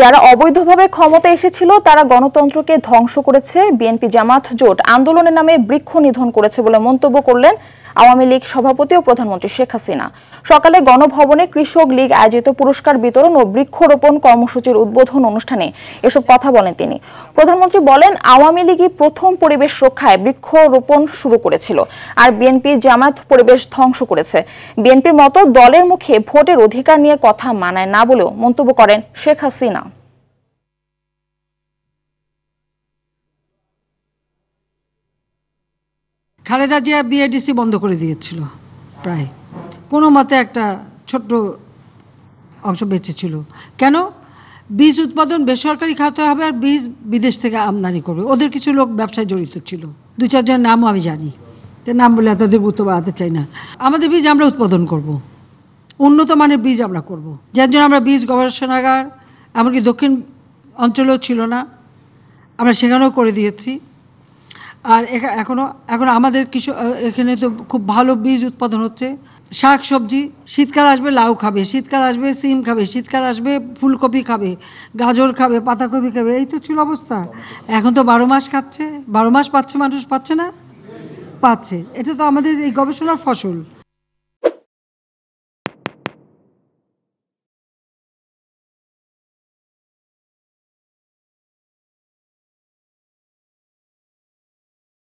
যারা অবৈধভাবে ক্ষমতা এসেছিল তারা গণতন্ত্রকে ধ্বংস করেছে বিএনপি জামাত জোট আন্দোলনের নামে বৃক্ষ নিধন করেছে বলে মন্তব্য করলেন আওয়ামী লীগ সভাপতি ও প্রধানমন্ত্রী শেখ হাসিনা সকালে গণভবনে কৃষক লীগ আয়োজিত পুরস্কার বিতরণ ও বৃক্ষরোপণ কর্মসূচির উদ্বোধন অনুষ্ঠানে এসব কথা বলেন তিনি প্রধানমন্ত্রী বলেন আওয়ামী লীগই প্রথম পরিবেশ রক্ষায় বৃক্ষরোপণ শুরু করেছিল আর বিএনপি জামাত পরিবেশ ধ্বংস করেছে বিএনপির মতো দলের মুখে ভোটের অধিকার নিয়ে কথা মানায় না বলেও মন্তব্য করেন শেখ হাসিনা খালেদা জিয়া বিআইডিসি বন্ধ করে দিয়েছিল প্রায় কোনো মতে একটা ছোট্ট অংশ বেঁচে ছিল কেন বীজ উৎপাদন বেসরকারি খাতে হবে আর বীজ বিদেশ থেকে আমদানি করবে ওদের কিছু লোক ব্যবসায় জড়িত ছিল দু চারজনের নামও আমি জানি নাম বলে তাদের গুরুত্ব বাড়াতে চাই না আমাদের বীজ আমরা উৎপাদন করব। উন্নত মানের বীজ আমরা করব। যার জন্য আমরা বীজ গবেষণাগার এমনকি দক্ষিণ অঞ্চলেও ছিল না আমরা সেখানেও করে দিয়েছি আর এখনও এখন আমাদের কিছু এখানে তো খুব ভালো বীজ উৎপাদন হচ্ছে শাক সবজি শীতকাল আসবে লাউ খাবে শীতকাল আসবে সিম খাবে শীতকাল আসবে ফুলকপি খাবে গাজর খাবে পাতাকপি খাবে এই তো ছিল অবস্থা এখন তো বারো মাস খাচ্ছে বারো মাস পাচ্ছে মানুষ পাচ্ছে না পাচ্ছে এটা তো আমাদের এই গবেষণার ফসল